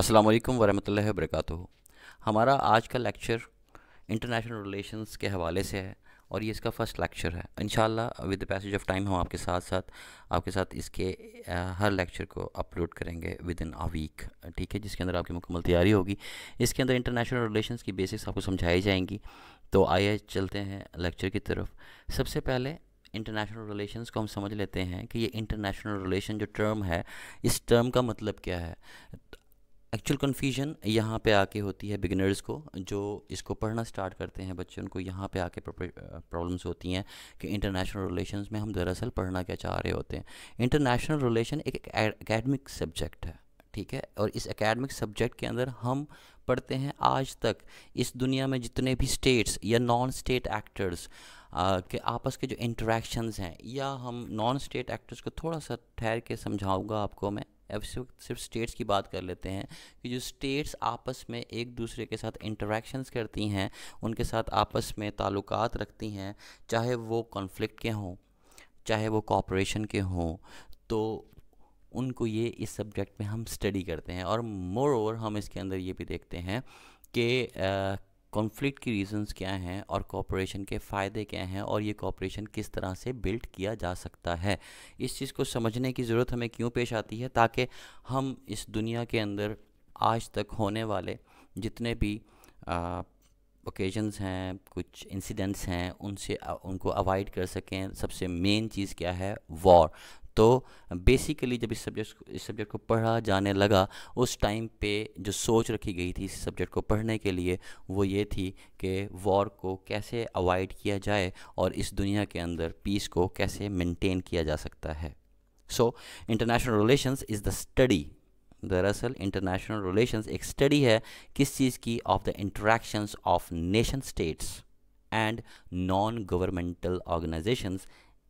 अस्सलाम वालेकुम वरहमतुल्लाहि वबरकातुहू हमारा आज का लेक्चर इंटरनेशनल रिलेशंस के हवाले से है और ये इसका फ़र्स्ट लेक्चर है in with the passage of time हम आपके साथ साथ आपके साथ इसके हर लेक्चर को अपलोड करेंगे विद इन अ वीक ठीक है जिसके अंदर आपकी मुकम्मल तैयारी होगी इसके अंदर इंटरनेशनल रिलेशंस की बेसिक्स आपको समझाई जाएंगी तो आइए चलते हैं लेक्चर की तरफ सबसे पहले इंटरनेशनल रिलेशंस को हम समझ लेते हैं कि ये इंटरनेशनल रिलेशन जो टर्म है इस टर्म का मतलब क्या है एक्चुअल कन्फ्यूजन यहाँ पे आके होती है बिगिनर्स को जो इसको पढ़ना स्टार्ट करते हैं बच्चे उनको यहाँ पे आके प्रॉब्लम्स होती हैं कि इंटरनेशनल रिलेशंस में हम दरअसल पढ़ना क्या चाह रहे होते हैं इंटरनेशनल रिलेशन एक एकेडमिक सब्जेक्ट है ठीक है और इस एकेडमिक सब्जेक्ट के अंदर हम पढ़ते हैं आज तक इस दुनिया में जितने भी स्टेट्स या नॉन स्टेट एक्टर्स के आपस के जो इंटरेक्शंस हैं या हम नॉन स्टेट एक्टर्स को थोड़ा सा ठहर के समझाऊँगा आपको मैं अब सिर्फ स्टेट्स की बात कर लेते हैं कि जो स्टेट्स आपस में एक दूसरे के साथ इंटरेक्शंस करती हैं उनके साथ आपस में ताल्लुक रखती हैं चाहे वो कॉन्फ्लिक्ट के हों चाहे वो कॉपरेशन के हों तो उनको ये इस सब्जेक्ट में हम स्टडी करते हैं और मोर ओवर हम इसके अंदर ये भी देखते हैं कि कॉन्फ्लिक्ट की रीजंस क्या हैं और कॉपरेशन के फ़ायदे क्या हैं और ये कॉपरेशन किस तरह से बिल्ड किया जा सकता है इस चीज़ को समझने की ज़रूरत हमें क्यों पेश आती है ताकि हम इस दुनिया के अंदर आज तक होने वाले जितने भी ओकेजन्स हैं कुछ इंसिडेंट्स हैं उनसे उनको अवॉइड कर सकें सबसे मेन चीज़ क्या है वॉर तो बेसिकली जब इस सब्जेक्ट इस सब्जेक्ट को पढ़ा जाने लगा उस टाइम पे जो सोच रखी गई थी इस सब्जेक्ट को पढ़ने के लिए वो ये थी कि वॉर को कैसे अवॉइड किया जाए और इस दुनिया के अंदर पीस को कैसे मेंटेन किया जा सकता है so international relations is the study दरअसल इंटरनेशनल रिलेशंस एक स्टडी है किस चीज़ की of the interactions of nation states and non governmental organisations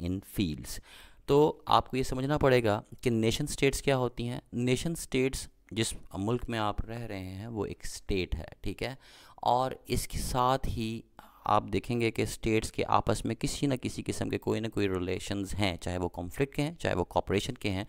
in fields तो आपको ये समझना पड़ेगा कि नेशन स्टेट्स क्या होती हैं नेशन स्टेट्स जिस मुल्क में आप रह रहे हैं वो एक स्टेट है ठीक है और इसके साथ ही आप देखेंगे कि स्टेट्स के आपस में किसी ना किसी किस्म के कोई ना कोई रिलेशंस हैं चाहे वो कॉन्फ्लिक्ट के हैं चाहे वो कॉपरेशन के हैं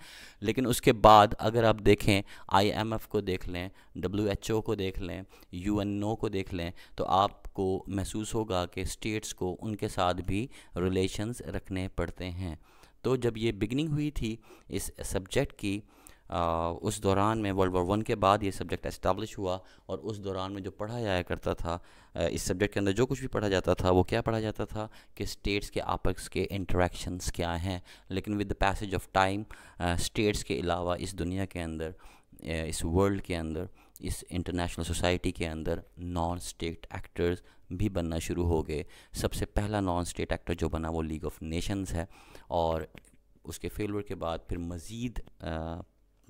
लेकिन उसके बाद अगर आप देखें आईएमएफ को देख लें डब्ल्यूएचओ को देख लें यूएनओ को देख लें तो आपको महसूस होगा कि स्टेट्स को उनके साथ भी रिलेशंस रखने पड़ते हैं तो जब ये बिगनिंग हुई थी इस सब्जेक्ट की आ, उस दौरान में वर्ल्ड वॉर वन के बाद ये सब्जेक्ट इस्टेब्लिश हुआ और उस दौरान में जो पढ़ा जाया करता था इस सब्जेक्ट के अंदर जो कुछ भी पढ़ा जाता था वो क्या पढ़ा जाता था कि स्टेट्स के आपस के इंटरेक्शंस क्या हैं लेकिन with the passage of time states के अलावा इस दुनिया के अंदर इस वर्ल्ड के अंदर इस इंटरनेशनल सोसाइटी के अंदर नॉन स्टेट एक्टर्स भी बनना शुरू हो गए सबसे पहला नॉन स्टेट एक्टर जो बना वो लीग ऑफ नेशंस है और उसके फेलवर के बाद फिर मज़ीद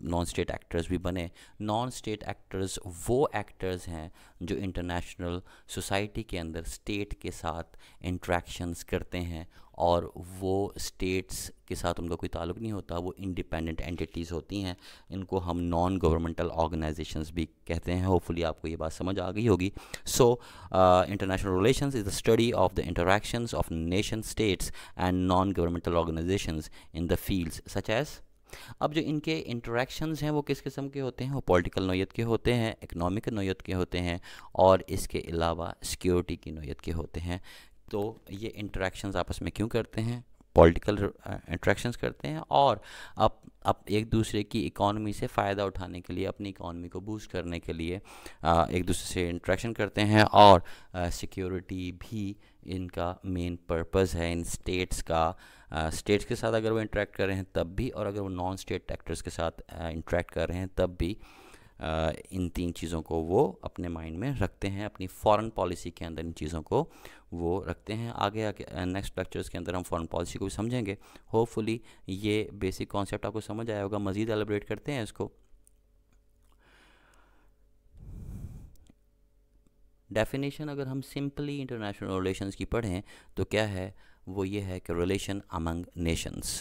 नॉन स्टेट एक्टर्स भी बने नॉन स्टेट एक्टर्स वो एक्टर्स हैं जो इंटरनेशनल सोसाइटी के अंदर स्टेट के साथ इंट्रैक्शंस करते हैं और वो स्टेट्स के साथ उनका कोई ताल्लुक नहीं होता वो इंडिपेंडेंट एंटिटीज़ होती हैं इनको हम नॉन गवर्नमेंटल ऑर्गेनाइजेशंस भी कहते हैं होपफुली आपको ये बात समझ आ गई होगी so international relations is the study of the interactions of nation states and non governmental organisations in the fields such as अब जो इनके इंटरेक्शंस हैं वो किस किस्म के होते हैं वो पॉलिटिकल नोयत के होते हैं इकनॉमिक नोयत के होते हैं और इसके अलावा सिक्योरिटी की नोयत के होते हैं तो ये इंटरेक्शंस आपस में क्यों करते हैं पॉलिटिकल इंट्रैक्शंस करते हैं और अप अब एक दूसरे की इकॉनमी से फ़ायदा उठाने के लिए अपनी इकॉनमी को बूस्ट करने के लिए आ, एक दूसरे से इंट्रैक्शन करते हैं और सिक्योरिटी भी इनका मेन पर्पस है इन स्टेट्स का स्टेट्स के साथ अगर वो इंट्रैक्ट कर रहे हैं तब भी और अगर वो नॉन स्टेट एक्टर्स के साथ इंट्रैक्ट कर रहे हैं तब भी इन तीन चीज़ों को वो अपने माइंड में रखते हैं अपनी फॉरेन पॉलिसी के अंदर इन चीज़ों को वो रखते हैं आगे आगे नेक्स्ट लेक्चर्स के अंदर हम फॉरेन पॉलिसी को भी समझेंगे होपफुली ये बेसिक कॉन्सेप्ट आपको समझ आया होगा मज़ीद एलिब्रेट करते हैं इसको डेफिनेशन अगर हम सिंपली इंटरनेशनल रिलेशंस की पढ़ें तो क्या है वो ये है कि रिलेशन अमंग नेशंस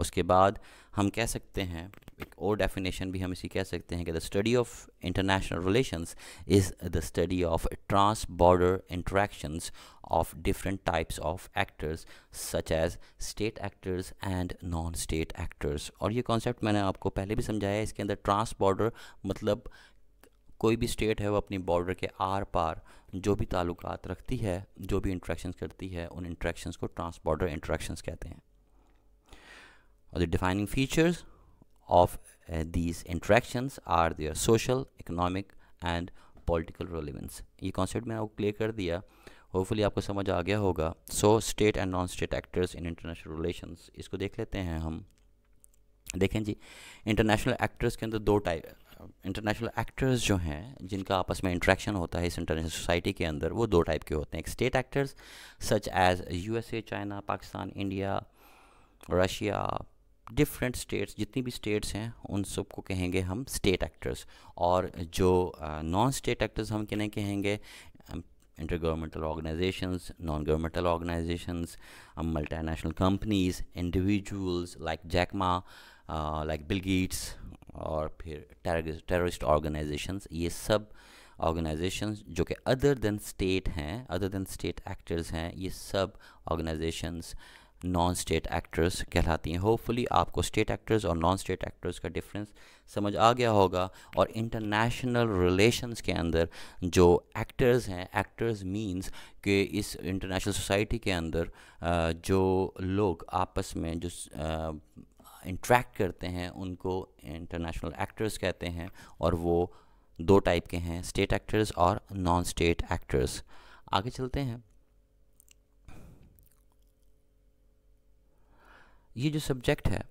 उसके बाद हम कह सकते हैं एक और डेफिनेशन भी हम इसी कह सकते हैं कि the study of international relations is the study of trans border interactions of different types of actors such as state actors and non state actors और ये कॉन्सेप्ट मैंने आपको पहले भी समझाया इसके अंदर ट्रांस बॉर्डर मतलब कोई भी स्टेट है वो अपनी बॉर्डर के आर पार जो भी ताल्लुकात रखती है जो भी इंट्रैक्शंस करती है उन इंट्रैक्शंस को ट्रांस बॉर्डर इंट्रैक्शंस कहते हैं or the defining features of uh, these interactions are their social economic and political relevance ये कॉन्सेप्ट मैंने आपको क्लियर कर दिया होपफुली आपको समझ आ गया होगा so state and non state actors in international relations इसको देख लेते हैं हम देखें जी इंटरनेशनल एक्टर्स के अंदर दो टाइप इंटरनेशनल एक्टर्स जो हैं जिनका आपस में इंट्रैक्शन होता है इस इंटरनेशनल सोसाइटी के अंदर वो दो टाइप के होते हैं एक state actors such as USA China Pakistan India Russia different states जितनी भी स्टेट्स हैं उन सब को कहेंगे हम स्टेट एक्टर्स और जो नॉन स्टेट एक्टर्स हम किन्हें कहेंगे inter governmental organisations non governmental organisations multinational companies individuals like Jack Ma like Bill Gates और फिर टेररिस्ट ऑर्गेनाइजेशंस ये सब ऑर्गेनाइजेशंस जो कि अदर देन स्टेट हैं अदर देन स्टेट एक्टर्स हैं ये सब organisations uh, non state actors कहलाती हैं होपफुली आपको स्टेट एक्टर्स और नॉन स्टेट एक्टर्स का डिफरेंस समझ आ गया होगा और इंटरनेशनल रिलेशंस के अंदर जो एक्टर्स हैं एक्टर्स मींस कि इस इंटरनेशनल सोसाइटी के अंदर जो लोग आपस में जो इंट्रैक्ट करते हैं उनको इंटरनेशनल एक्टर्स कहते हैं और वो दो टाइप के हैं स्टेट एक्टर्स और नॉन स्टेट एक्टर्स आगे चलते हैं ये जो सब्जेक्ट है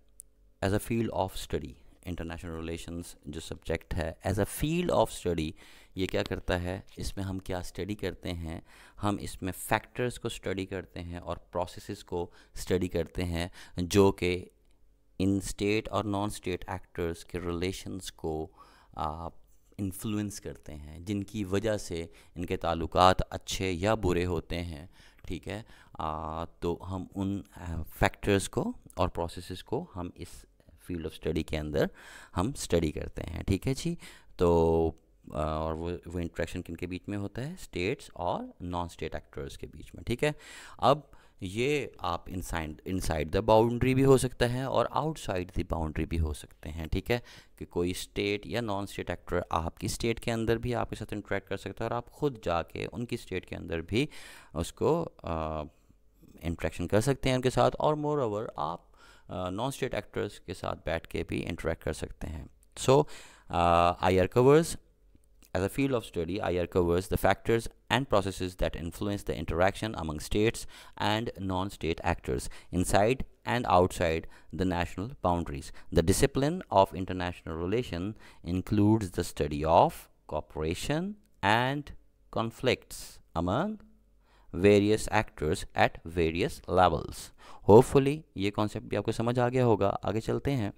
as a field of study international relations जो सब्जेक्ट है as a field of study ये क्या करता है इसमें हम क्या स्टडी करते हैं हम इसमें फैक्टर्स को स्टडी करते हैं और प्रोसेसेस को स्टडी करते हैं जो कि इन स्टेट और नॉन स्टेट एक्टर्स के रिलेशंस को इन्फ्लुएंस करते हैं जिनकी वजह से इनके ताल्लुक अच्छे या बुरे होते हैं ठीक है आ, तो हम उन फैक्टर्स को और प्रोसेसेस को हम इस फील्ड ऑफ स्टडी के अंदर हम स्टडी करते हैं ठीक है जी तो और वो वो इंट्रैक्शन किन के बीच में होता है स्टेट्स और नॉन स्टेट एक्टर्स के बीच में ठीक है अब ये आप इनसाइड इनसाइड द बाउंड्री भी हो सकता है और आउटसाइड द बाउंड्री भी हो सकते हैं ठीक है कि कोई स्टेट या नॉन स्टेट एक्टर आपकी स्टेट के अंदर भी आपके साथ इंटरेक्ट कर सकता है और आप खुद जाके उनकी स्टेट के अंदर भी उसको इंट्रैक्शन कर सकते हैं उनके साथ और मोर ओवर आप नॉन स्टेट एक्टर्स के साथ बैठ के भी इंटरेक्ट कर सकते हैं so I R covers As a field of study, IR covers the factors and processes that influence the interaction among states and non-state actors inside and outside the national boundaries. The discipline of international relation includes the study of cooperation and conflicts among various actors at various levels. Hopefully, ये concept भी आपको समझ आ गया होगा आगे चलते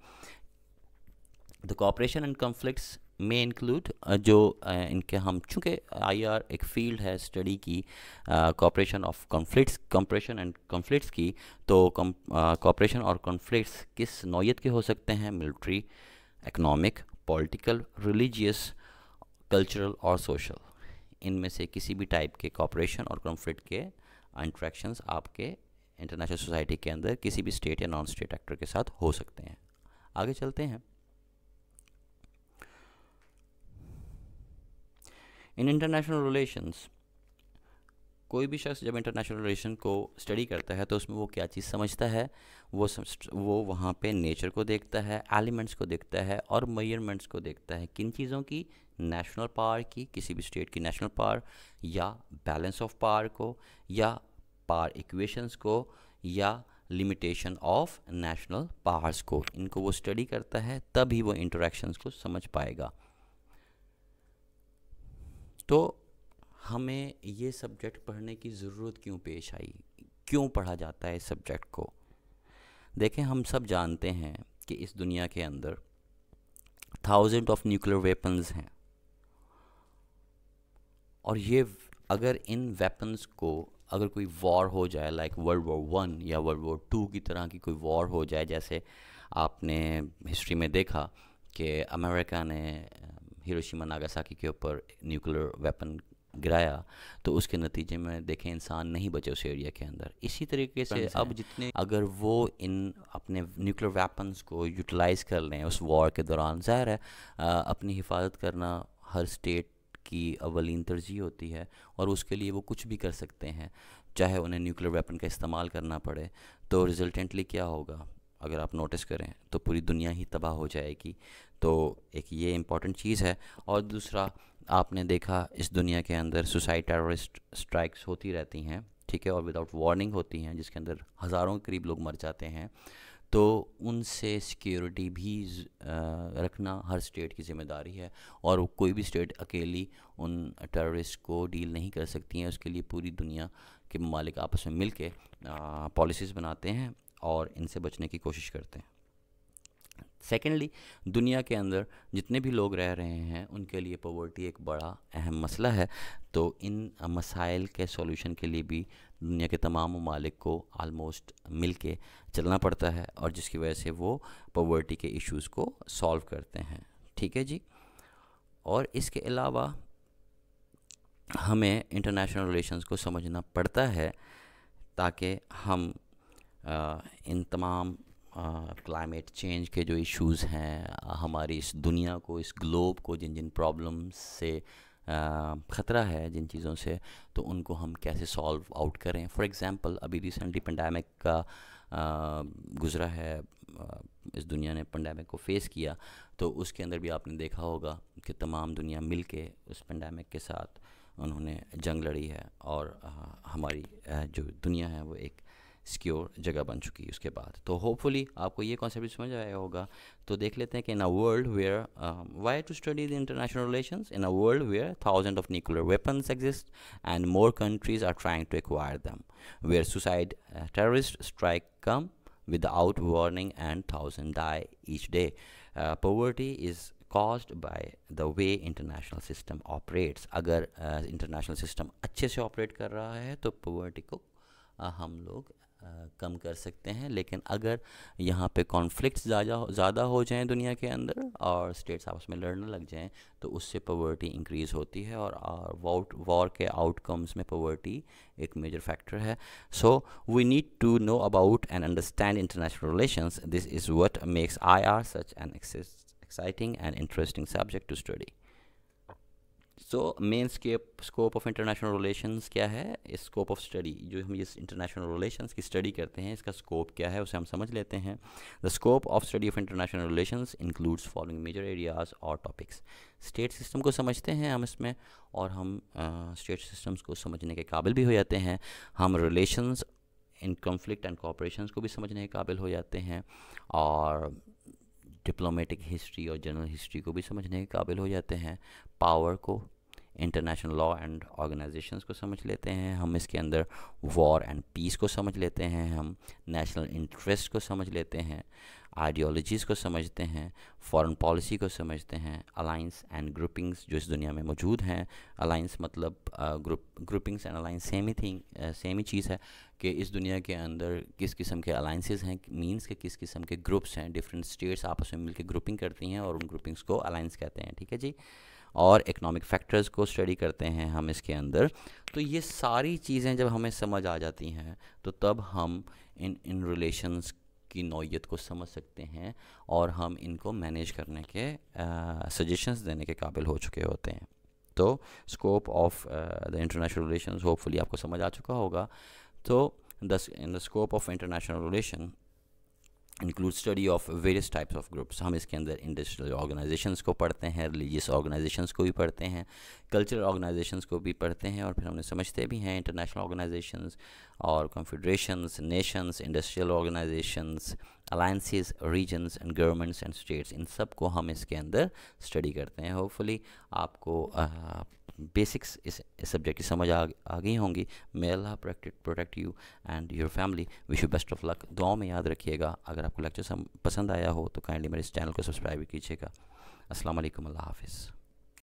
The cooperation and conflicts. May include uh, जो uh, इनके हम चूँकि आईआर एक फील्ड है स्टडी की cooperation of conflicts cooperation and conflicts की तो कॉपरेशन uh, और कॉन्फ्लिक्ट्स किस नौीयत के हो सकते हैं military economic political religious cultural और सोशल इनमें से किसी भी टाइप के कॉपरेशन और कॉन्फ्लिक्ट के इंट्रैक्शंस आपके इंटरनेशनल सोसाइटी के अंदर किसी भी स्टेट या नॉन स्टेट एक्टर के साथ हो सकते हैं आगे चलते हैं इन इंटरनेशनल रिलेशंस कोई भी शख्स जब इंटरनेशनल रिलेशन को स्टडी करता है तो उसमें वो क्या चीज़ समझता है वो वो वहाँ पे नेचर को देखता है एलिमेंट्स को देखता है और मयरमेंट्स को देखता है किन चीज़ों की नेशनल पावर की किसी भी स्टेट की नेशनल पावर या बैलेंस ऑफ पावर को या पावर इक्वेशंस को या लिमिटेशन ऑफ नेशनल पावर्स को इनको वो स्टडी करता है तभी वो इंटरेक्शंस को समझ पाएगा तो हमें ये सब्जेक्ट पढ़ने की ज़रूरत क्यों पेश आई क्यों पढ़ा जाता है इस सब्जेक्ट को देखें हम सब जानते हैं कि इस दुनिया के अंदर थाउजेंड ऑफ न्यूक्लियर वेपन्स हैं और ये अगर इन वेपन्स को अगर कोई वॉर हो जाए लाइक वर्ल्ड वॉर वन या वर्ल्ड वॉर टू की तरह की कोई वॉर हो जाए जैसे आपने हिस्ट्री में देखा कि अमेरिका ने हिरोशिमा नागासाकी के ऊपर न्यूक्लियर वेपन गिराया तो उसके नतीजे में देखें इंसान नहीं बचे उस एरिया के अंदर इसी तरीके से अब जितने अगर वो इन अपने न्यूक्लियर वेपन्स को यूटिलाइज़ कर लें उस वॉर के दौरान ज़ाहिर है अपनी हिफाजत करना हर स्टेट की अवलिन तरजीह होती है और उसके लिए वो कुछ भी कर सकते हैं चाहे उन्हें न्यूक्लियर वेपन का इस्तेमाल करना पड़े तो रिजल्टेंटली क्या होगा अगर आप नोटिस करें तो पूरी दुनिया ही तबाह हो जाएगी तो एक ये इम्पॉर्टेंट चीज़ है और दूसरा आपने देखा इस दुनिया के अंदर सुसाइड टेररिस्ट स्ट्राइक्स होती रहती हैं ठीक है और विदाउट वार्निंग होती हैं जिसके अंदर हज़ारों के करीब लोग मर जाते हैं तो उनसे सिक्योरिटी भी रखना हर स्टेट की जिम्मेदारी है और कोई भी स्टेट अकेली उन टेररिस्ट को डील नहीं कर सकती हैं उसके लिए पूरी दुनिया के ममालिक आपस में मिल के पॉलिसीज़ बनाते हैं और इनसे बचने की कोशिश करते हैं सेकेंडली दुनिया के अंदर जितने भी लोग रह रहे हैं उनके लिए पॉवर्टी एक बड़ा अहम मसला है तो इन मसाइल के सॉल्यूशन के लिए भी दुनिया के तमाम ममालिक को आलमोस्ट मिल के चलना पड़ता है और जिसकी वजह से वो पॉवर्टी के इश्यूज़ को सॉल्व करते हैं ठीक है जी और इसके अलावा हमें इंटरनेशनल रिलेशंस को समझना पड़ता है ताकि हम आ, इन तमाम क्लाइमेट चेंज के जो इश्यूज़ हैं हमारी इस दुनिया को इस ग्लोब को जिन जिन प्रॉब्लम्स से ख़तरा है जिन चीज़ों से तो उनको हम कैसे सॉल्व आउट करें फॉर एग्ज़ाम्पल अभी रिसेंटली पेंडेमिक का गुज़रा है इस दुनिया ने पेंडेमिक को फेस किया तो उसके अंदर भी आपने देखा होगा कि तमाम दुनिया मिल के उस पेंडेमिक के साथ उन्होंने जंग लड़ी है और हमारी जो दुनिया है वो एक सिक्योर जगह बन चुकी है उसके बाद तो होपफुली आपको ये कॉन्सेप्ट भी समझ आया होगा तो देख लेते हैं कि in a world where why to study the international relation in a world where thousand of nuclear weapons exist and more countries are trying to acquire them where suicide terrorist strike come without warning and thousand die each day poverty is cause by the way international system operates अगर uh, system अच्छे से operate कर रहा है तो poverty को uh, हम लोग कम कर सकते हैं लेकिन अगर यहाँ पे कॉन्फ्लिक्ट ज़्यादा ज़्यादा हो जाएं दुनिया के अंदर और स्टेट्स आपस में लड़ने लग जाएं तो उससे पवर्टी इंक्रीज़ होती है और वाउट वॉर के आउटकम्स में पवर्टी एक मेजर फैक्टर है so we need to know about and understand international relations this is what makes I R such an exciting and interesting subject to study so main scape scope of international relations क्या है scope of study जो हम इस international relations की study करते हैं इसका scope क्या है उसे हम समझ लेते हैं the scope of study of international relations includes following major areas और टॉपिक्स स्टेट सिस्टम को समझते हैं हम इसमें और हम स्टेट uh, सिस्टम्स को समझने के काबिल भी हो जाते हैं हम relations in conflict and cooperation को भी समझने के काबिल हो जाते हैं और डिप्लोमेटिक हिस्ट्री और जनरल हिस्ट्री को भी समझने के काबिल हो जाते हैं पावर को इंटरनेशनल लॉ एंड ऑर्गेनाइजेशंस को समझ लेते हैं हम इसके अंदर वॉर एंड पीस को समझ लेते हैं हम नेशनल इंटरेस्ट को समझ लेते हैं आइडियोलॉजीज़ को समझते हैं फॉरेन पॉलिसी को समझते हैं अलाइंस एंड ग्रुपिंग्स जो इस दुनिया में मौजूद हैं अलाइंस मतलब group groupings and alliance same ही थिंग सेम ही चीज़ है कि इस दुनिया के अंदर किस किस्म के अलाइंसेज हैं मींस के किस किस्म के ग्रुप्स हैं डिफरेंट स्टेट्स आपस में मिलकर ग्रुपिंग करती हैं और उन ग्रुपिंग्स को अलाइंस कहते हैं ठीक है जी और इकोनॉमिक फैक्टर्स को स्टडी करते हैं हम इसके अंदर तो ये सारी चीज़ें जब हमें समझ आ जाती हैं तो तब हम इन इन रिलेशंस की नौीयत को समझ सकते हैं और हम इनको मैनेज करने के सजेशंस देने के काबिल हो चुके होते हैं तो scope of the international relations hopefully आपको समझ आ चुका होगा तो in the scope of international relation include study of various types of groups हम इसके अंदर इंडस्ट्रियल ऑर्गेनाइजेशंस को पढ़ते हैं रिलीजियस ऑर्गेनाइजेशंस को भी पढ़ते हैं कल्चरल ऑर्गेनाइजेशंस को भी पढ़ते हैं और फिर हमने समझते भी हैं इंटरनेशनल ऑर्गेनाइजेशंस और confederations nations industrial organisations alliances regions and governments and states इन सब को हम इसके अंदर स्टडी करते हैं होपफुली आपको बेसिक्स इस सब्जेक्ट की समझ आ, आ गई होंगी may Allah protect protect you and your family wish you best of luck दुआ में याद रखिएगा अगर आपको लेक्चर पसंद आया हो तो काइंडली मेरे इस चैनल को सब्सक्राइब कीजिएगा असलम अल्लाह हाफिज़